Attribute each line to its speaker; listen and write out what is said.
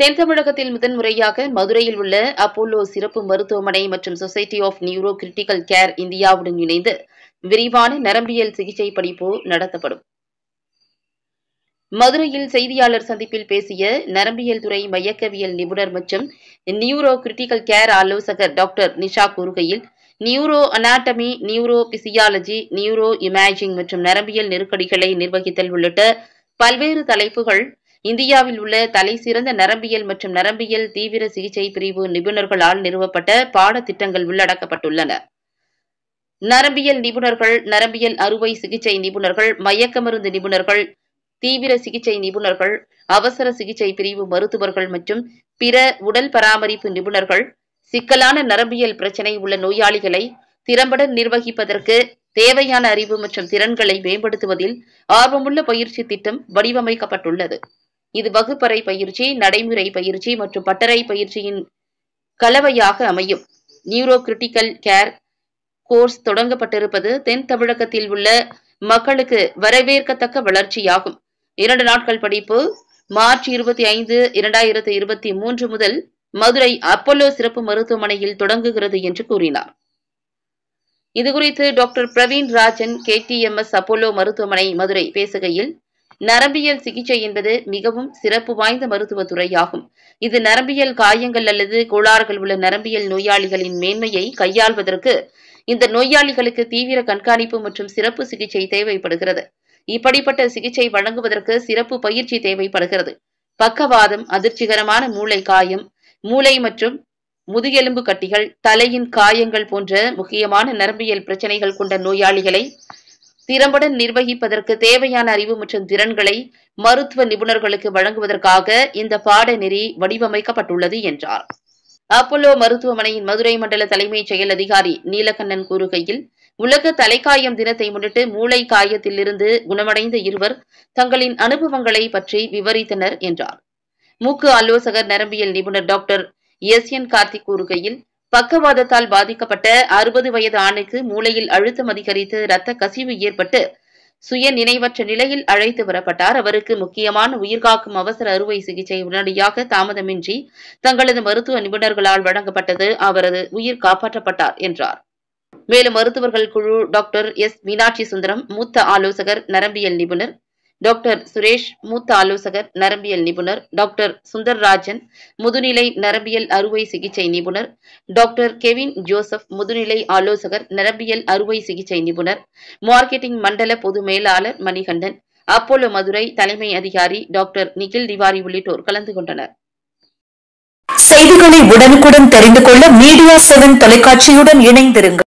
Speaker 1: தென் தமிழகத்தில் முதன்முறையாக மதுரையில் உள்ள அப்போலோ சிறப்பு மருத்துவமனை மற்றும் society of neuro critical care இந்தியாவுடன் இணைந்து விரிவான நரம்பியல் சிகிச்சை படிப்பு நடத்தப்படும் மதுரையில் செய்தியாளர் சந்திப்பில் பேசிய நரம்பியல் துறை மையக்கவியல் நிபுணர் மற்றும் நியூரோ கிரிட்டிக்கல் கேர் ஆலோசகர் டாக்டர் நிஷா கூறுகையில் neuro anatomy neuro physiology neuro imaging மற்றும் நரம்பியல் நெருக்கடிகளை நிர்வகித்தல் உள்ளிட்ட பல்வேறு தலைப்புகள் இந்தியாவில் உள்ள தலை சிறந்த நரம்பியல் மற்றும் நரம்பியல் தீவிர சிகிச்சை பிரிவு நிபுணர்களால் நிறுவப்பட்ட பாடத்திட்டங்கள் உள்ளடக்கப்பட்டுள்ளன நரம்பியல் நிபுணர்கள் நரம்பியல் அறுவை சிகிச்சை நிபுணர்கள் மயக்க மருந்து நிபுணர்கள் தீவிர சிகிச்சை நிபுணர்கள் அவசர சிகிச்சை பிரிவு மருத்துவர்கள் மற்றும் பிற உடல் பராமரிப்பு நிபுணர்கள் சிக்கலான நரம்பியல் பிரச்சினை உள்ள நோயாளிகளை திறம்பட நிர்வகிப்பதற்கு தேவையான அறிவு மற்றும் திறன்களை மேம்படுத்துவதில் ஆர்வமுள்ள பயிற்சி திட்டம் வடிவமைக்கப்பட்டுள்ளது இது வகுப்பறை பயிற்சி நடைமுறை பயிற்சி மற்றும் பட்டறை பயிற்சியின் கலவையாக அமையும் நியூரோ கிரிட்டிக்கல் கேர் கோர்ஸ் தொடங்கப்பட்டிருப்பது தென் தமிழகத்தில் உள்ள மக்களுக்கு வரவேற்கத்தக்க வளர்ச்சியாகும் இரண்டு நாட்கள் படிப்பு மார்ச் இருபத்தி ஐந்து இரண்டாயிரத்தி இருபத்தி மூன்று முதல் மதுரை அப்போலோ சிறப்பு மருத்துவமனையில் தொடங்குகிறது என்று கூறினார் இதுகுறித்து doctor Praveen Rajan S Apollo மருத்துவமனை மதுரை பேசுகையில் நரம்பியல் சிகிச்சை என்பது மிகவும் சிறப்பு வாய்ந்த மருத்துவ துறையாகும் இது நரம்பியல் காயங்கள் அல்லது கோளாறுகள் உள்ள நரம்பியல் நோயாளிகளின் மேன்மையை கையாள்வதற்கு இந்த நோயாளிகளுக்கு தீவிர கண்காணிப்பு மற்றும் சிறப்பு சிகிச்சை தேவைப்படுகிறது இப்படிப்பட்ட சிகிச்சை வழங்குவதற்கு சிறப்பு பயிற்சி தேவைப்படுகிறது பக்கவாதம் அதிர்ச்சிகரமான மூளை காயம் மூளை மற்றும் முதுகெலும்பு கட்டிகள் தலையின் காயங்கள் போன்ற முக்கியமான நரம்பியல் பிரச்சனைகள் கொண்ட நோயாளிகளை திறம்பட நிர்வகிப்பதற்கு தேவையான அறிவு மற்றும் திறன்களை மருத்துவ நிபுணர்களுக்கு வழங்குவதற்காக இந்த பாடநெறி வடிவமைக்கப்பட்டுள்ளது என்றார் அப்போலோ மருத்துவமனையின் மதுரை மண்டல தலைமைச் செயல் அதிகாரி நீலகண்ணன் கூறுகையில் உலக தலைக்காயம் தினத்தை முன்னிட்டு மூளை காயத்திலிருந்து குணமடைந்த இருவர் தங்களின் அனுபவங்களை பற்றி விவரித்தனர் என்றார் மூக்கு ஆலோசகர் நரம்பியல் நிபுணர் டாக்டர் எஸ் என் கார்த்திக் கூறுகையில் பக்கவாதத்தால் பாதிக்கப்பட்ட அறுபது வயது ஆணுக்கு மூளையில் அழுத்தம் அதிகரித்து ரத்த கசிவு ஏற்பட்டு சுய நினைவற்ற நிலையில் அழைத்து வரப்பட்டார் அவருக்கு முக்கியமான உயிர்காக்கும் அவசர அறுவை சிகிச்சை உடனடியாக தாமதமின்றி தங்களது மருத்துவ நிபுணர்களால் வழங்கப்பட்டது அவரது உயிர் காப்பாற்றப்பட்டார் என்றார் மேலும் மருத்துவர்கள் குழு டாக்டர் எஸ் மீனாட்சி சுந்தரம் மூத்த ஆலோசகர் நரம்பியல் நிபுணர் டாக்டர் சுரேஷ் மூத்த ஆலோசகர் நரம்பியல் நிபுணர் டாக்டர் சுந்தர்ராஜன் முதுநிலை நரம்பியல் அறுவை சிகிச்சை நிபுணர் டாக்டர் கெவின் ஜோசப் முதுநிலை ஆலோசகர் நரம்பியல் அறுவை சிகிச்சை நிபுணர் மார்க்கெட்டிங் மண்டல பொது மேலாளர் மணிகண்டன் அப்போலோ மதுரை தலைமை அதிகாரி டாக்டர் நிகில் திவாரி உள்ளிட்டோர் கலந்து கொண்டனர் செய்திகளை உடனுக்குடன் தெரிந்து கொள்ள மீடியா செவன் தொலைக்காட்சியுடன் இணைந்திருங்கள்